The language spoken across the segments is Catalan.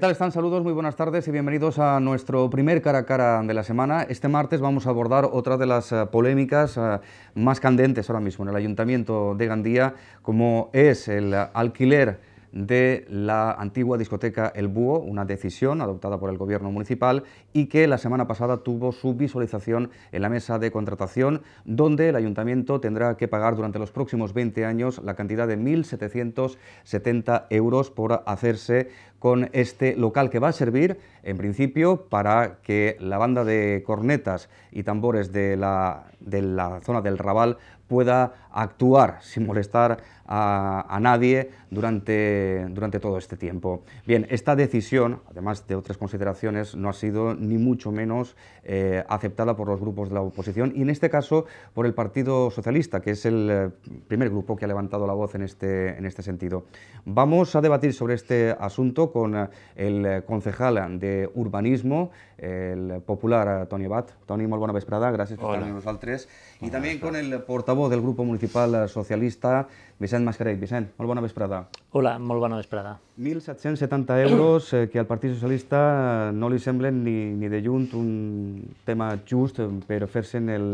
¿Qué tal están? Saludos, muy buenas tardes y bienvenidos a nuestro primer cara a cara de la semana. Este martes vamos a abordar otra de las eh, polémicas eh, más candentes ahora mismo en el Ayuntamiento de Gandía, como es el alquiler de la antigua discoteca El Búho, una decisión adoptada por el gobierno municipal y que la semana pasada tuvo su visualización en la mesa de contratación, donde el ayuntamiento tendrá que pagar durante los próximos 20 años la cantidad de 1.770 euros por hacerse con este local que va a servir, en principio, para que la banda de cornetas y tambores de la, de la zona del Raval pueda actuar sin molestar a, nadie durante, durante, todo este tiempo. Bien, esta decisión, además de otras consideraciones, no ha sido ni mucho menos eh, aceptada por los grupos de la oposición y en este caso por el Partido Socialista, que es el eh, primer grupo que ha levantado la voz en este, en este sentido. Vamos a debatir sobre este asunto con eh, el concejal de Urbanismo, el popular Tony Bat. Tony, muy buena vesprada, gracias por estar en los Y también con el portavoz del Grupo Municipal municipal socialista, Vicent Mascarell. Vicent, molt bona vesprada. Hola, molt bona vesprada. 1.770 euros eh, que al Partit Socialista eh, no li semblen ni, ni de lluny un tema just eh, per fer en el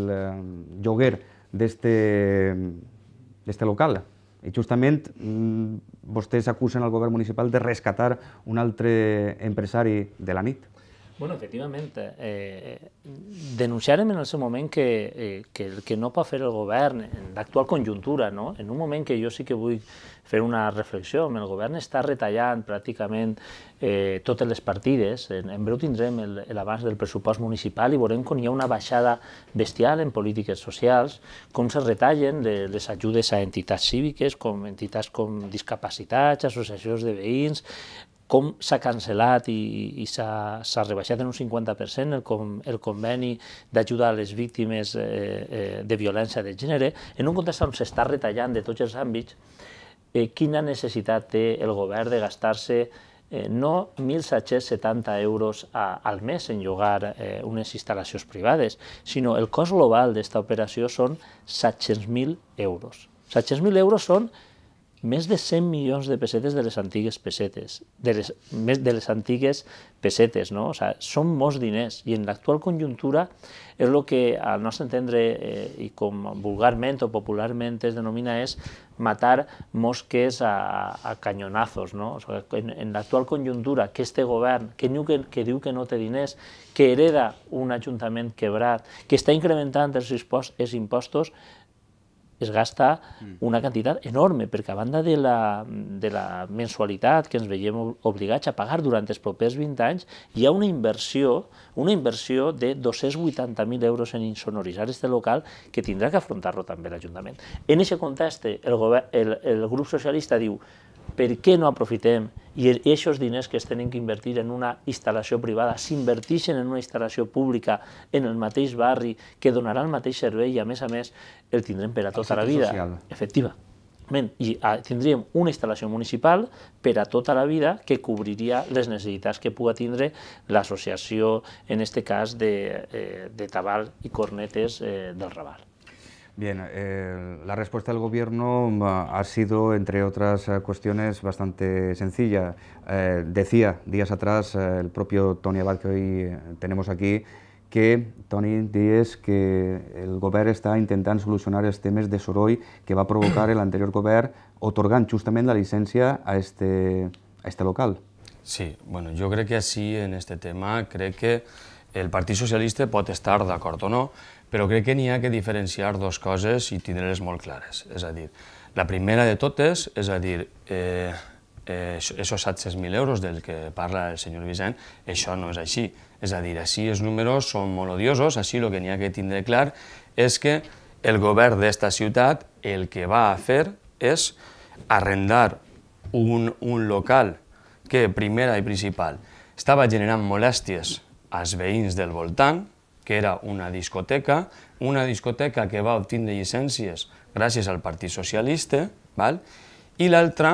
lloguer d'este local. I justament mm, vostès acusen al govern municipal de rescatar un altre empresari de la nit. Bueno, efectivament, eh, denunciarem en el seu moment que, eh, que el que no pot fer el govern en l'actual conjuntura, no? en un moment que jo sí que vull fer una reflexió, el govern està retallant pràcticament eh, totes les partides, en, en breu tindrem l'abans del pressupost municipal i veurem com hi ha una baixada bestial en polítiques socials, com se retallen les, les ajudes a entitats cíviques, com entitats com discapacitats, associacions de veïns, com s'ha cancel·lat i, i s'ha rebaixat en un 50% el, com, el conveni d'ajuda a les víctimes eh, eh, de violència de gènere, en un context on s'està retallant de tots els àmbits, eh, quina necessitat té el govern de gastar-se eh, no 1.770 euros a, al mes en llogar eh, unes instal·lacions privades, sinó el cost global d'esta operació són 700.000 euros. 700.000 euros són més de 100 milions de pessetes de les antigues pessetes, de les, més de les antigues pessetes, no? O sea, són molts diners i en l'actual conjuntura és el que al nostre entendre eh, i com vulgarment o popularment es denomina és matar mosques a, a cañonazos, no? O sea, en, en l'actual conjuntura que este govern que, que, que diu que no té diners, que hereda un ajuntament quebrat, que està incrementant els, els impostos, es gasta mm. una quantitat enorme, perquè a banda de la, de la mensualitat que ens veiem obligats a pagar durant els propers 20 anys, hi ha una inversió, una inversió de 280.000 euros en insonoritzar este local que tindrà que afrontar-lo també l'Ajuntament. En aquest context, el, govern, el, el grup socialista diu per què no aprofitem i aquests diners que es tenen que invertir en una instal·lació privada s'inverteixen en una instal·lació pública en el mateix barri que donarà el mateix servei i a més a més el tindrem per a tota la vida. Social. Efectiva. I tindríem una instal·lació municipal per a tota la vida que cobriria les necessitats que puga tindre l'associació, en aquest cas, de, eh, de Tabal i Cornetes eh, del Raval. Bien, eh, la respuesta del Gobierno mm, ha sido, entre otras eh, cuestiones, bastante sencilla. Eh, decía días atrás eh, el propio Tony Abad, que hoy eh, tenemos aquí, que Tony deies que el Gobierno está intentando solucionar este mes de soroll que va a provocar el anterior Gobierno, otorgando justamente la licencia a este, a este local. Sí, bueno, yo creo que así en este tema, creo que el Partit Socialista pot estar d'acord o no, però crec que n'hi ha que diferenciar dues coses i tindre-les molt clares. És a dir, la primera de totes, és a dir, eh, eh, 700.000 euros del que parla el senyor Vicent, això no és així. És a dir, així els números són molt odiosos, així el que n'hi ha que tindre clar és que el govern d'esta ciutat el que va a fer és arrendar un, un local que, primera i principal, estava generant molèsties als veïns del voltant, que era una discoteca, una discoteca que va obtindre llicències gràcies al Partit Socialista, val? i l'altra,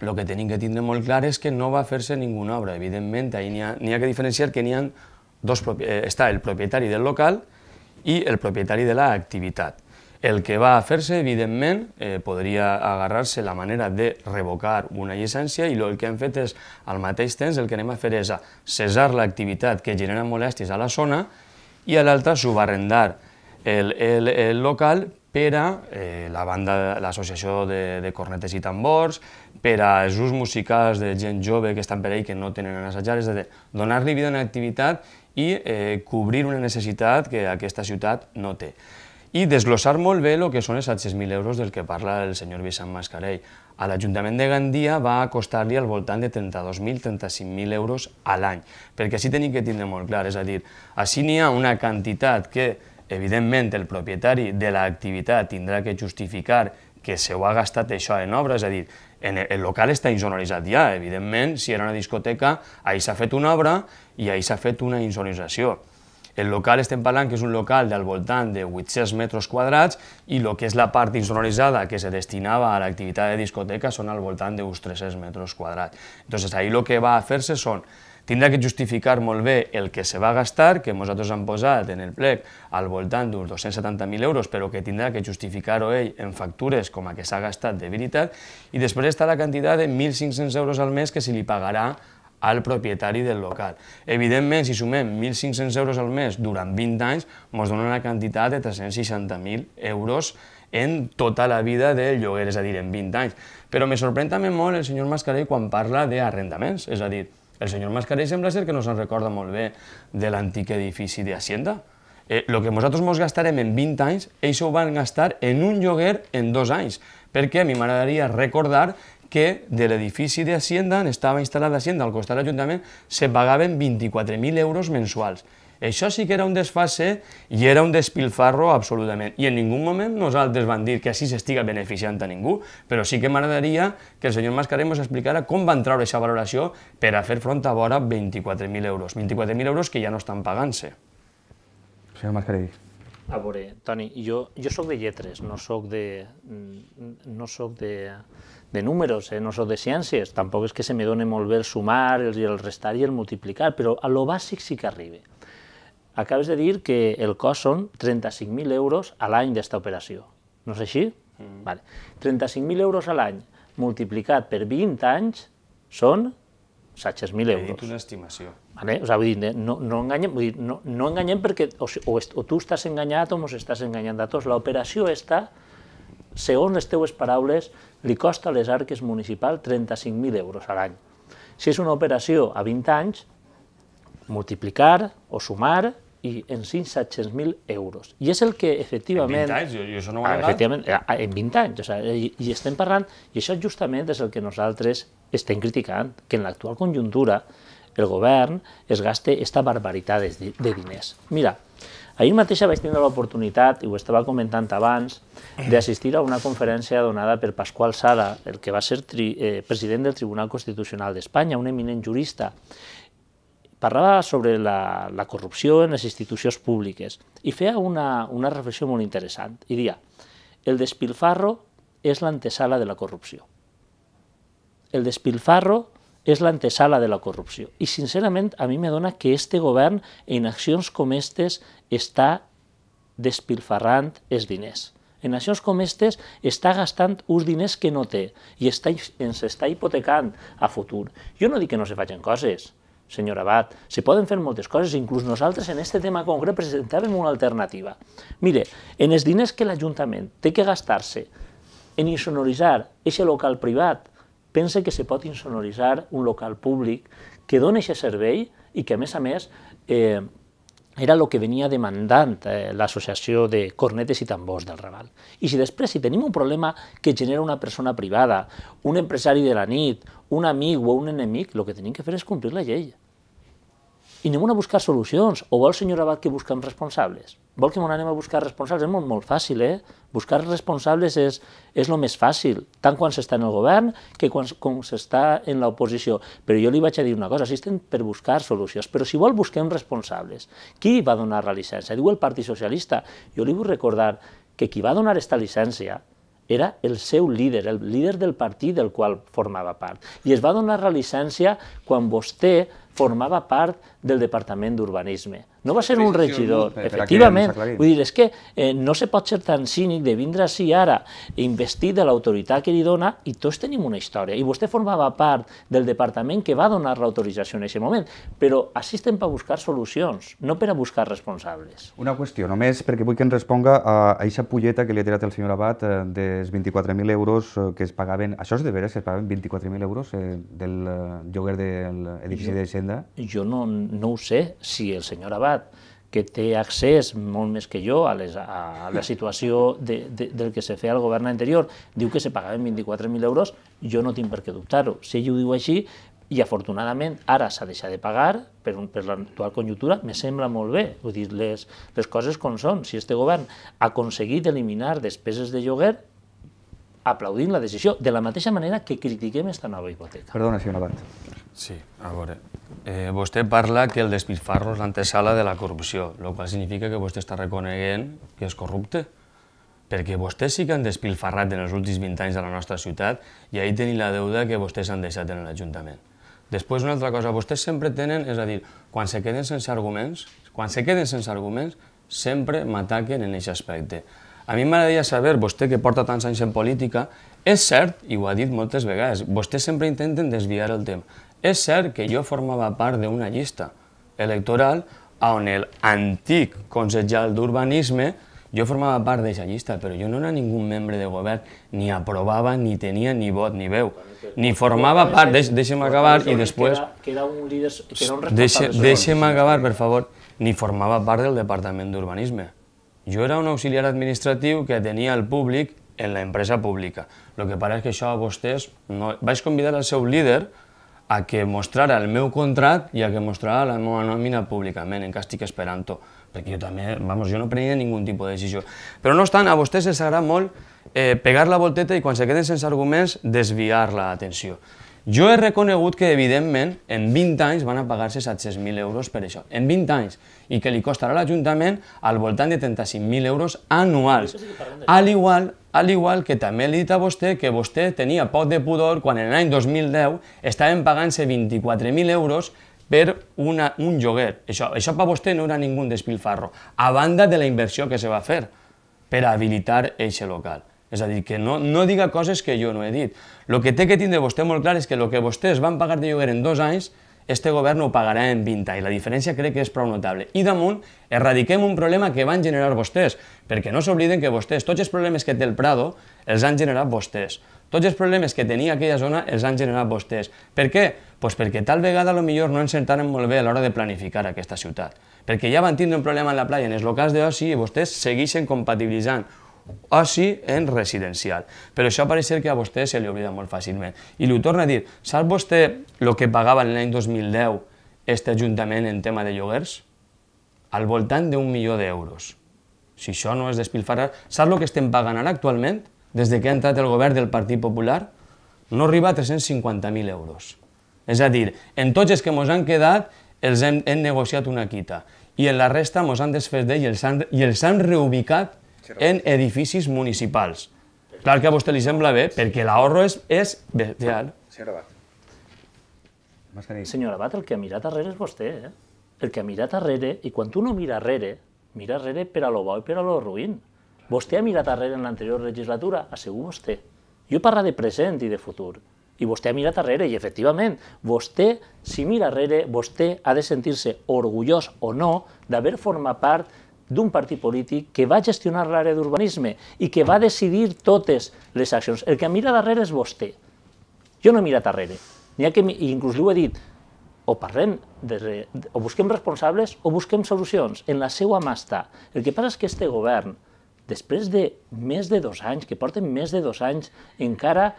el que tenim que tindre molt clar és que no va fer-se ninguna obra. Evidentment, ahir n'hi ha, ha, que diferenciar que n'hi ha dos, eh, està el propietari del local i el propietari de l'activitat. La el que va a fer-se, evidentment, eh, podria agarrar-se la manera de revocar una llicència i el que hem fet és, al mateix temps, el que anem a fer és a cesar l'activitat que genera molèsties a la zona i a l'altra subarrendar el, el, el local per a eh, la banda, l'associació de, de cornetes i tambors, per a els musicals de gent jove que estan per ahí que no tenen a assajar, és a dir, donar-li vida a una activitat i eh, cobrir una necessitat que aquesta ciutat no té i desglossar molt bé el que són els 6.000 euros del que parla el senyor Vicent Mascarell. A l'Ajuntament de Gandia va costar-li al voltant de 32.000, 35.000 euros a l'any, perquè així hem que tenir molt clar, és a dir, així n'hi ha una quantitat que, evidentment, el propietari de l'activitat tindrà que justificar que se ho ha gastat això en obra, és a dir, en el local està insonoritzat ja, evidentment, si era una discoteca, ahir s'ha fet una obra i ahir s'ha fet una insonorització. El local estem parlant que és un local del voltant de 800 metres quadrats i el que és la part insonoritzada que se destinava a l'activitat de discoteca són al voltant d'uns 300 metres quadrats. Entonces, ahí el que va a fer-se són tindrà que justificar molt bé el que se va gastar, que nosaltres hem posat en el plec al voltant d'uns 270.000 euros, però que tindrà que justificar-ho ell en factures com a que s'ha gastat de veritat, i després està la quantitat de 1.500 euros al mes que se li pagarà al propietari del local. Evidentment, si sumem 1.500 euros al mes durant 20 anys, ens dona una quantitat de 360.000 euros en tota la vida del lloguer, és a dir, en 20 anys. Però me sorprèn també molt el senyor Mascarell quan parla d'arrendaments, és a dir, el senyor Mascarell sembla ser que no se'n recorda molt bé de l'antic edifici de Hacienda. Eh, lo que nosaltres mos gastarem en 20 anys, ells ho van gastar en un lloguer en dos anys, perquè a mi m'agradaria recordar que de l'edifici d'Hacienda, on estava instal·lada Hacienda al costat de l'Ajuntament, se pagaven 24.000 euros mensuals. Això sí que era un desfase i era un despilfarro absolutament. I en ningú moment nosaltres van dir que així s'estiga beneficiant a ningú, però sí que m'agradaria que el senyor Mascarell ens explicara com van treure aquesta valoració per a fer front a vora 24.000 euros. 24.000 euros que ja no estan pagant-se. Senyor Mascarell. A veure, Toni, jo, jo sóc de lletres, no sóc de, mm, no sóc de, de números, eh? no sóc de ciències, tampoc és que se me doni molt bé el sumar, el, el restar i el multiplicar, però a lo bàsic sí que arriba. Acabes de dir que el cost són 35.000 euros a l'any d'esta operació, no és així? Mm. Vale. 35.000 euros a l'any multiplicat per 20 anys són 700.000 euros. He dit una estimació. Vale? O sea, vull dir, no, no, enganyem, vull dir, no, no enganyem perquè o, o, o tu estàs enganyat o mos estàs enganyant a tots. L'operació està, segons les teues paraules, li costa a les arques municipals 35.000 euros a l'any. Si és una operació a 20 anys, multiplicar o sumar i en 500.000 euros. I és el que efectivament... En 20 anys, jo, jo això no ho ah, he Efectivament, eh, ah, en 20 anys, o sigui, i, i estem parlant, i això justament és el que nosaltres estem criticant, que en l'actual conjuntura el govern es gasta aquesta barbaritat de, de diners. Mira, ahir mateixa vaig tenir l'oportunitat, i ho estava comentant abans, d'assistir a una conferència donada per Pasqual Sala, el que va ser tri, eh, president del Tribunal Constitucional d'Espanya, un eminent jurista, parlava sobre la, la corrupció en les institucions públiques i feia una, una reflexió molt interessant i dia, el despilfarro és l'antesala de la corrupció. El despilfarro és l'antesala de la corrupció. I sincerament a mi me dona que este govern en accions com aquestes està despilfarrant els diners. En accions com aquestes està gastant uns diners que no té i està, ens està hipotecant a futur. Jo no dic que no se facin coses, senyor Abad, se poden fer moltes coses, inclús nosaltres en aquest tema concret presentàvem una alternativa. Mire, en els diners que l'Ajuntament té que gastar-se en insonoritzar aquest local privat pensa que se pot insonoritzar un local públic que dona aquest servei i que, a més a més, eh, era el que venia demandant eh, l'associació de cornetes i tambors del Raval. I si després, si tenim un problema que genera una persona privada, un empresari de la nit, un amic o un enemic, el que tenim que fer és complir la llei. I anem a buscar solucions, o vol, senyor Abad, que busquem responsables? vol que anem a buscar responsables? És molt, molt fàcil, eh? Buscar responsables és, és el més fàcil, tant quan s'està en el govern que quan, s'està en l'oposició. Però jo li vaig a dir una cosa, assisten per buscar solucions, però si vol busquem responsables. Qui va donar la llicència? Diu el Partit Socialista. Jo li vull recordar que qui va donar aquesta llicència era el seu líder, el líder del partit del qual formava part. I es va donar la llicència quan vostè formava part del Departament d'Urbanisme. No va ser un regidor, efectivament. Vull dir, és que eh, no se pot ser tan cínic de vindre així ara, investir de l'autoritat que li dona, i tots tenim una història. I vostè formava part del departament que va donar l'autorització en aquest moment. Però així estem per buscar solucions, no per a buscar responsables. Una qüestió, només perquè vull que ens responga a aquesta pulleta que li ha tirat el senyor Abad eh, dels 24.000 euros eh, que es pagaven, això és de veres, que es pagaven 24.000 euros eh, del eh, lloguer de l'edifici de banda... Jo no, no ho sé, si el senyor Abad, que té accés molt més que jo a, les, a la situació de, de, del que se feia al govern anterior, diu que se pagaven 24.000 euros, jo no tinc per què dubtar-ho. Si ell ho diu així, i afortunadament ara s'ha deixat de pagar per, per l'actual conjuntura, me sembla molt bé, vull dir, les, les coses com són. Si este govern ha aconseguit eliminar despeses de lloguer, aplaudint la decisió, de la mateixa manera que critiquem esta nova hipoteca. Perdona, senyor Navat. Sí, a veure. Eh, vostè parla que el despilfarro és l'antesala de la corrupció, el qual significa que vostè està reconeguent que és corrupte, perquè vostès sí que han despilfarrat en els últims 20 anys de la nostra ciutat i ahir tenen la deuda que vostès han deixat en l'Ajuntament. Després, una altra cosa, vostès sempre tenen, és a dir, quan se queden sense arguments, quan se queden sense arguments, sempre m'ataquen en aquest aspecte. A mi m'agradaria saber, vostè que porta tants anys en política, és cert, i ho ha dit moltes vegades, vostès sempre intenten desviar el tema, és cert que jo formava part d'una llista electoral on l'antic consejal d'urbanisme jo formava part d'aquesta llista, però jo no era ningú membre de govern, ni aprovava, ni tenia ni vot, ni veu. Ni formava part, deix, deixem acabar i després... Queda, un líder, que un responsable. Deixem acabar, per favor. Ni formava part del Departament d'Urbanisme jo era un auxiliar administratiu que tenia el públic en la empresa pública. El que pare és que això a vostès... No... Vaig convidar al seu líder a que mostrara el meu contrat i a que mostrara la meva nòmina públicament, en càstig esperanto, perquè jo també, vamos, jo no prenia ningú tipus de decisió. Però no obstant, a vostès els agrada molt eh, pegar la volteta i quan se queden sense arguments, desviar l'atenció. -la jo he reconegut que, evidentment, en 20 anys van a pagar-se 700.000 euros per això. En 20 anys. I que li costarà a l'Ajuntament al voltant de 35.000 euros anuals. Al igual, al igual que també li dit a vostè que vostè tenia poc de pudor quan en l'any 2010 estaven pagant-se 24.000 euros per una, un lloguer. Això, això per vostè no era ningú despilfarro, a banda de la inversió que se va fer per habilitar aquest local. És a dir, que no, no diga coses que jo no he dit. El que té que tindre vostè molt clar és que el que vostès van pagar de lloguer en dos anys, este govern ho pagarà en 20 i la diferència crec que és prou notable. I damunt, erradiquem un problema que van generar vostès, perquè no s'obliden que vostès, tots els problemes que té el Prado, els han generat vostès. Tots els problemes que tenia aquella zona els han generat vostès. Per què? Pues perquè tal vegada lo millor no encertaren molt bé a l'hora de planificar aquesta ciutat. Perquè ja van tindre un problema en la playa, en els locals d'oci, i vostès segueixen compatibilitzant oci en residencial. Però això pareix ser que a vostè se li oblida molt fàcilment. I li ho torno a dir, sap vostè el que pagava l'any 2010 este Ajuntament en tema de lloguers? Al voltant d'un milió d'euros. Si això no és despilfarrar, sap el que estem pagant ara actualment, des de que ha entrat el govern del Partit Popular? No arriba a 350.000 euros. És a dir, en tots els que ens han quedat, els hem, hem negociat una quita. I en la resta ens han desfet d'ell i els han, i els han reubicat en edificis municipals. Clar que a vostè li sembla bé, perquè l'ahorro és, és bestial. Senyor Abad. Senyora Abad, el que ha mirat darrere és vostè, eh? El que ha mirat darrere, i quan tu no mira darrere, mira darrere per a lo bo i per a lo ruïn. Vostè ha mirat darrere en l'anterior legislatura, assegur vostè. Jo parlo de present i de futur. I vostè ha mirat darrere, i efectivament, vostè, si mira darrere, vostè ha de sentir-se orgullós o no d'haver format part d'un partit polític que va gestionar l'àrea d'urbanisme i que va decidir totes les accions. El que mira darrere és vostè. Jo no he mirat darrere. N'hi ha que, inclús li ho he dit, o parlem, de, o busquem responsables o busquem solucions. En la seva mà està. El que passa és que este govern, després de més de dos anys, que porten més de dos anys, encara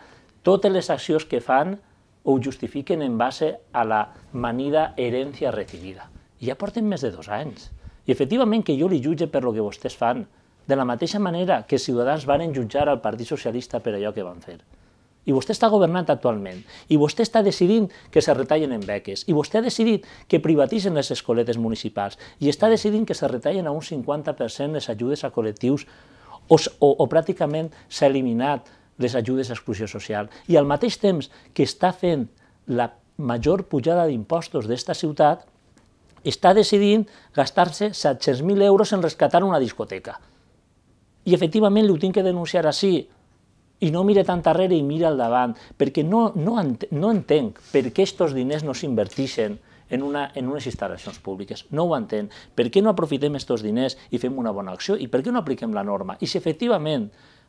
totes les accions que fan ho justifiquen en base a la manida herència recibida. Ja porten més de dos anys efectivament que jo li jutge per lo que vostès fan, de la mateixa manera que Ciutadans van jutjar al Partit Socialista per allò que van fer. I vostè està governant actualment, i vostè està decidint que se retallen en beques, i vostè ha decidit que privatitzen les escoletes municipals, i està decidint que se retallen a un 50% les ajudes a col·lectius, o, o, o pràcticament s'ha eliminat les ajudes a exclusió social. I al mateix temps que està fent la major pujada d'impostos d'esta ciutat, està decidint gastar-se 700.000 euros en rescatar una discoteca. I efectivament li ho tinc que denunciar així, i no mire tant darrere i mira al davant, perquè no, no, ent no entenc per què aquests diners no s'inverteixen en, una, en unes instal·lacions públiques. No ho entenc. Per què no aprofitem aquests diners i fem una bona acció? I per què no apliquem la norma? I si efectivament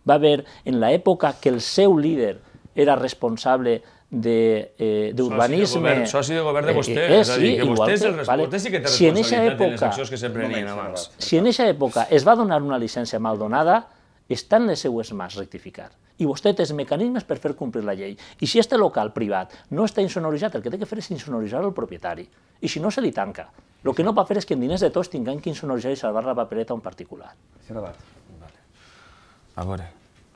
va haver en l'època que el seu líder era responsable d'urbanisme... Eh, soci, soci de govern de eh, vostè, eh, eh, és a dir, que que vostè, és el, vale. vostè sí que té si responsabilitat època, de les accions que s'emprenien abans. Si en aquesta època es va donar una llicència mal donada, està en les seues mans rectificar. I vostè té els mecanismes per fer complir la llei. I si este local privat no està insonoritzat, el que té que fer és insonoritzar el propietari. I si no, se li tanca. El que no pot fer és que en diners de tots tinguem que insonoritzar i salvar la papereta a un particular. Sí, Robert. Vale. A veure,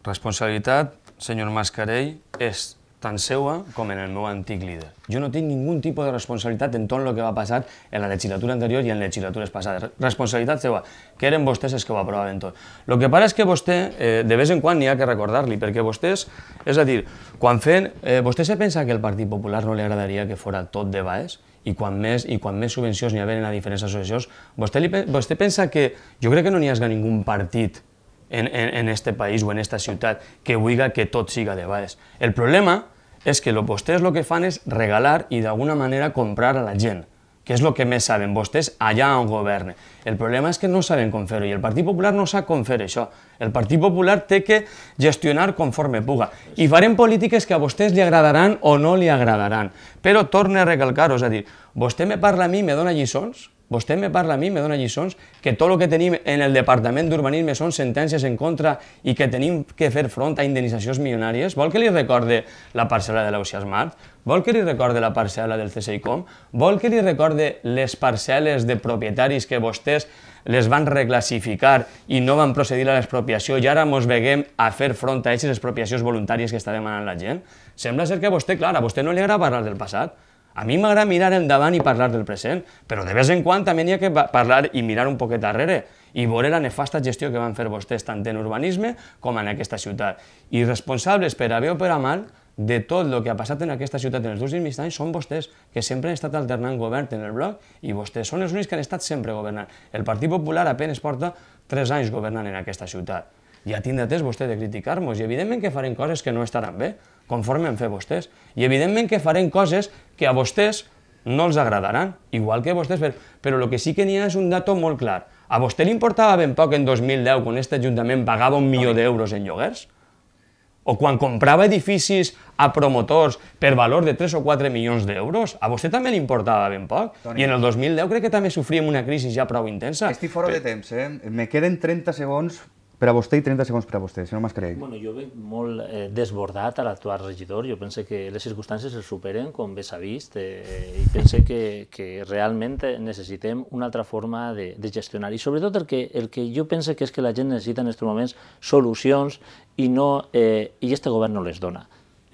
responsabilitat, senyor Mascarell, és tant seua com en el meu antic líder. Jo no tinc ningú tipus de responsabilitat en tot el que va passar en la legislatura anterior i en legislatures passades. Responsabilitat seua, que eren vostès els que ho aprovaven tot. El que passa és que vostè, eh, de vez en quan n'hi ha que recordar-li, perquè vostès, és a dir, quan fent, eh, vostè se pensa que el Partit Popular no li agradaria que fora tot de baix? i quan més, i quan més subvencions n'hi ha a diferents associacions, vostè, li, vostè pensa que jo crec que no n'hi ha ningú partit en, en, en este país o en esta ciutat que vulgui que tot siga de baix. El problema és que vostès el que fan és regalar i d'alguna manera comprar a la gent, que és el que més saben vostès allà on governen. El problema és que no saben com fer-ho i el Partit Popular no sap com fer això. El Partit Popular té que gestionar conforme puga. I farem polítiques que a vostès li agradaran o no li agradaran. Però torne a recalcar és a dir, vostè me parla a mi i me dona lliçons? Vostè me parla a mi, me dona lliçons, que tot el que tenim en el Departament d'Urbanisme són sentències en contra i que tenim que fer front a indemnitzacions milionàries? Vol que li recorde la parcel·la de l'Ausià Smart? Vol que li recorde la parcel·la del CSICOM? Vol que li recorde les parcel·les de propietaris que vostès les van reclassificar i no van procedir a l'expropiació i ara mos veguem a fer front a aquestes expropiacions voluntàries que està demanant la gent? Sembla ser que a vostè, clar, a vostè no li agrada parlar del passat, a mi m'agrada mirar endavant i parlar del present, però de vegades en quan també n'hi ha que parlar i mirar un poquet darrere i veure la nefasta gestió que van fer vostès tant en urbanisme com en aquesta ciutat. I responsables per a bé o per a mal de tot el que ha passat en aquesta ciutat en els dos últims anys són vostès, que sempre han estat alternant govern en el bloc i vostès són els únics que han estat sempre governant. El Partit Popular apenas porta tres anys governant en aquesta ciutat. Ja tindrà temps vostè de criticar-nos i evidentment que farem coses que no estaran bé, conforme en fer vostès. I evidentment que farem coses que a vostès no els agradaran, igual que a vostès, però el que sí que n'hi ha és un dato molt clar. A vostè li importava ben poc en 2010 quan aquest Ajuntament pagava un milió d'euros en lloguers? o quan comprava edificis a promotors per valor de 3 o 4 milions d'euros, a vostè també li importava ben poc. Toni. I en el 2010 crec que també sofríem una crisi ja prou intensa. Estic fora Però... de temps, eh? Me queden 30 segons per a vostè i 30 segons per a vostè, senyor Mascarell. Bueno, jo veig molt eh, desbordat a l'actual regidor. Jo penso que les circumstàncies es superen, com bé s'ha vist, eh, i pense que, que realment necessitem una altra forma de, de gestionar. I sobretot el que, el que jo penso que és que la gent necessita en aquests moments solucions i, no, eh, i este govern no les dona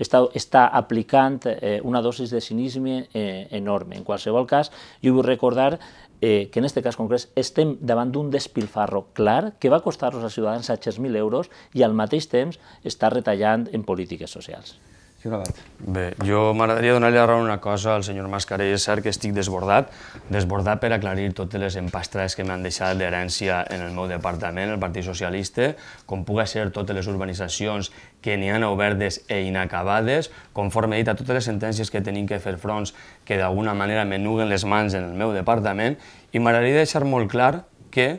està, està aplicant eh, una dosis de cinisme eh, enorme. En qualsevol cas, jo vull recordar eh, que en aquest cas concret estem davant d'un despilfarro clar que va costar als ciutadans 6.000 euros i al mateix temps està retallant en polítiques socials. Lloregat. Bé, jo m'agradaria donar-li la raó una cosa al senyor Mascarell. És cert que estic desbordat, desbordat per aclarir totes les empastres que m'han deixat d'herència en el meu departament, el Partit Socialista, com puguen ser totes les urbanitzacions que n'hi han obertes i e inacabades, conforme he dit a totes les sentències que tenim que fer fronts que d'alguna manera m'enuguen les mans en el meu departament, i m'agradaria deixar molt clar que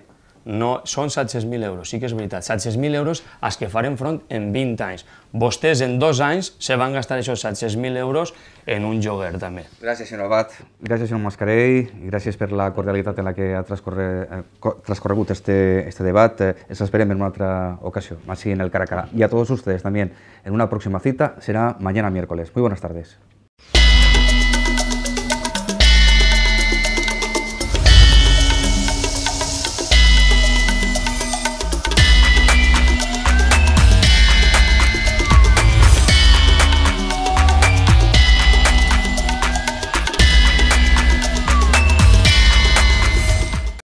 no, són 700.000 euros, sí que és veritat, 700.000 euros els que farem front en 20 anys. Vostès en dos anys se van gastar això, 700.000 euros en un joguer també. Gràcies, senyor Abad. Gràcies, senyor Mascarell, i gràcies per la cordialitat en la que ha transcorre, eh, transcorregut este, este debat. Eh, ens esperem en una altra ocasió, així en el cara a cara. Y a tots vostès també, en una pròxima cita serà mañana miércoles. Muy buenas tardes.